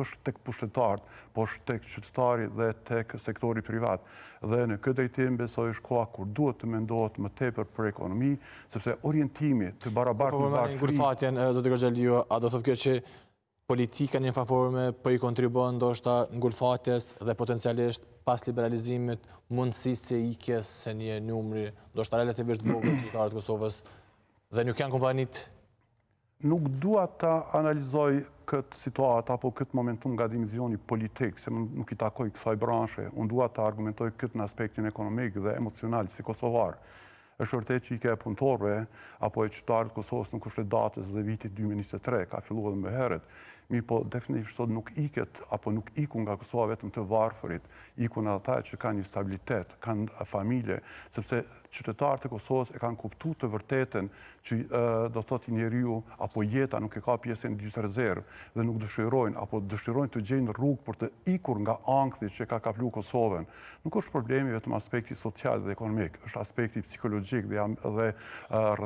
është tek pushtetarët, po është tek qytetari dhe tek sektori privat. Dhe në këtë drejtim besoj është koha kur duhet të mendohet më tepër për ekonomi, sepse orientimi të barabartë po, po, në varë fri... Po përmën e ngulfatjen, a do thëtë kjo që politika një faforme për po i kontribuën do është ngulfatjes dhe potencialisht pas liberalizimit mundësi se i kjesë se një numri, do është ta relativisht vogë të qytetarët Kosovës dhe një kënë kompanit nuk dua ta analizoj këtë situatë apo këtë momentum nga dimizioni politikë, se nuk i takoj kësaj branshe, unë dua ta argumentoj këtë në aspektin ekonomik dhe emocional si Kosovarë është vërtet që i ke punëtorve, apo e të Kosovës në kushtet datës dhe vitit 2023, ka fillu edhe më heret, mi po definitiv sot nuk iket, apo nuk iku nga Kosovë vetëm të varfërit, iku nga ta që kanë një stabilitet, kanë familje, sepse qytetarët e Kosovës e kanë kuptu të vërtetën që do të të njeriu apo jeta nuk e ka pjesën dy të rezervë dhe nuk dëshirojnë apo dëshirojnë të gjenë rrugë për të ikur nga ankthi që ka kaplu Kosovën. Nuk është problemi vetëm aspekti social dhe ekonomik, është aspekti biologjik dhe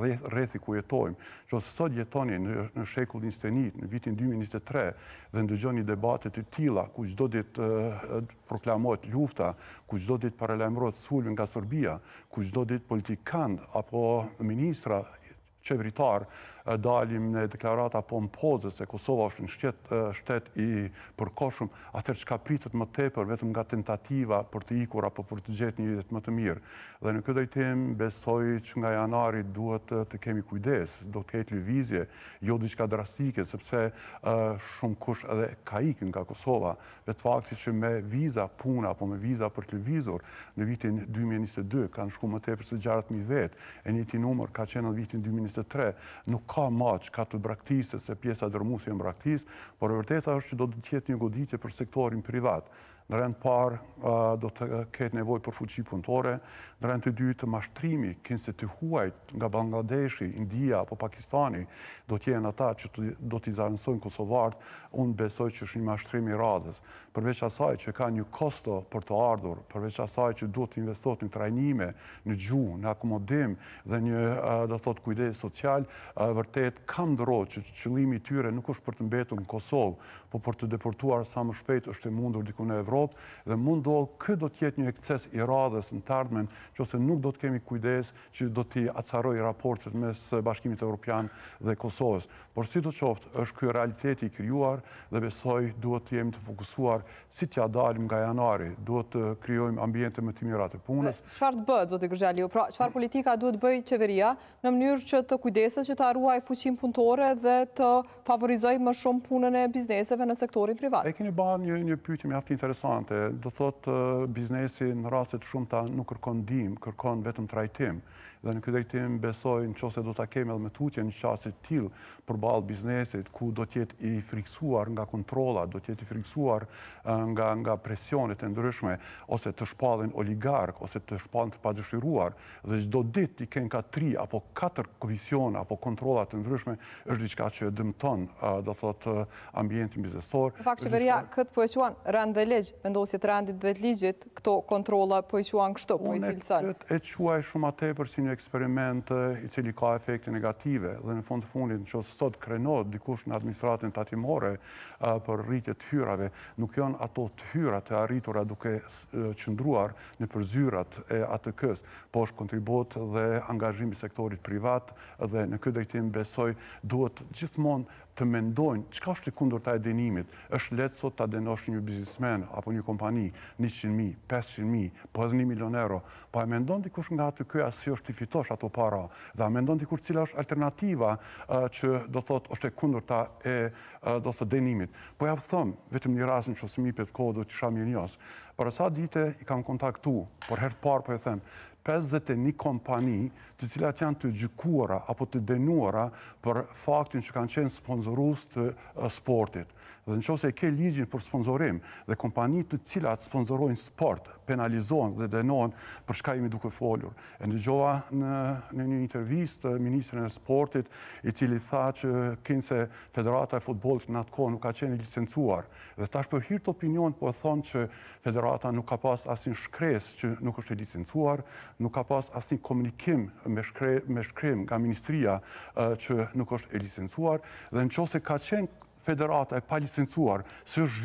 dhe rrethi ku jetojmë. Që sot jetoni në shekullin 21, në vitin 2023 dhe ndëgjoni debatet të tila, ku që do ditë proklamojt lufta, ku që do ditë paralajmërohet sulmi nga Sërbia, ku që do ditë politikan apo ministra qeveritar dalim në deklarata pompoze se Kosova është një shtet i përkoshëm, atër që ka pritët më tepër vetëm nga tentativa për të ikur apo për të gjetë një jetë më të mirë. Dhe në këtë dojtim, besoj që nga janari duhet të kemi kujdes, do të ketë lëvizje, jo diqka drastike, sepse shumë kush edhe ka ikin nga Kosova, vetë fakti që me viza puna apo me viza për të lëvizor në vitin 2022, kanë shku më tepër se 6.000 vetë, e një ti numër ka qenë në vitin 2023 nuk ka maq ka të braktisët se pjesa dërmusi e mbraktisë, por e vërteta është që do të tjetë një goditje për sektorin privat, në rrënd parë do të ketë nevoj për fuqi punëtore, në rrënd të dy të mashtrimi, kënë se të huajt nga Bangladeshi, India apo Pakistani, do t'jenë ata që do t'i zarënsojnë Kosovartë, unë besoj që është një mashtrimi radhës. Përveç asaj që ka një kosto për të ardhur, përveç asaj që do t'investot në trajnime, në gjuhë, në akomodim dhe një, do thot, kujdej social, vërtet kam dëro që qëllimi tyre nuk është për të mbetu në Kosovë, po për Evropë dhe mund do këtë do tjetë një ekces i radhës në tardmen që ose nuk do të kemi kujdes që do t'i acaroj raportet mes bashkimit e Europian dhe Kosovës. Por si të qoftë, është kërë realiteti i kryuar dhe besoj duhet të jemi të fokusuar si t'ja dalim nga janari, duhet të kryojmë ambjente më timirat e punës. Qëfar të bëtë, zotë i jo, pra qëfar politika duhet të bëjë qeveria në mënyrë që të kujdeset që të arruaj fuqim punëtore dhe të favorizoj më shumë punën e bizneseve në sektorin privat? E keni ba një pyjtë me interes interesante, do thot biznesi në rastet shumë ta nuk kërkon dim, kërkon vetëm trajtim. Dhe në këtë drejtim besoj në qose do të kemi edhe me tutje në qasit tjil për balë biznesit, ku do tjetë i friksuar nga kontrola, do tjetë i friksuar nga presionit e ndryshme, ose të shpallin oligark, ose të shpallin të padrëshiruar, dhe gjdo dit t'i kënë ka tri apo katër komision, apo kontrolat e ndryshme, është diqka që dëmëton, do thot, ambientin biznesor. Në fakt, qeveria, këtë po e quan, rëndë dhe legjë, vendosje të rendit dhe të ligjit, këto kontrola po i qua në kështu, po i cilësan? Unë e qua e shumë atë e për si një eksperiment i cili ka efekte negative dhe në fund të fundit që sot krenot dikush në administratin të atimore për rritje të hyrave, nuk janë ato të hyra të arritura duke qëndruar në përzyrat e atë kës, po është kontribut dhe angazhimi sektorit privat dhe në këtë dhejtim besoj duhet gjithmonë të mendojnë, qka është të kundur të ajdenimit, është letë sot të adenosh një biznismen, apo një kompani, 100.000, 500.000, po edhe 1 milion euro, po e mendon të kush nga të kjoja si është të fitosh ato para, dhe e mendon të kush cila është alternativa që do thot është e kundur ta e do thot denimit. Po e avë thëmë, vetëm një rasin që së mi për të kodë që shamë një njësë, Për sa dite i kam kontaktu, për herët parë për po e them, 51 kompani të cilat janë të gjykuara apo të denuara për faktin që kanë qenë sponsorus të sportit. Dhe në qo se ke ligjin për sponsorim dhe kompani të cilat sponsorojnë sport, penalizohen dhe denohen për shka imi duke folur. E në gjova në një intervjist të Ministrën e Sportit, i cili tha që kënë se Federata e Futbolit në atë kohë nuk ka qenë licencuar. Dhe tash për hirtë opinion për po thonë që Federata Prata nuk ka pas asin shkres që nuk është e licencuar, nuk ka pas asin komunikim me shkrem nga ministria që nuk është e licencuar, dhe në qose ka qenë federata e pa licencuar, së është zhvillë,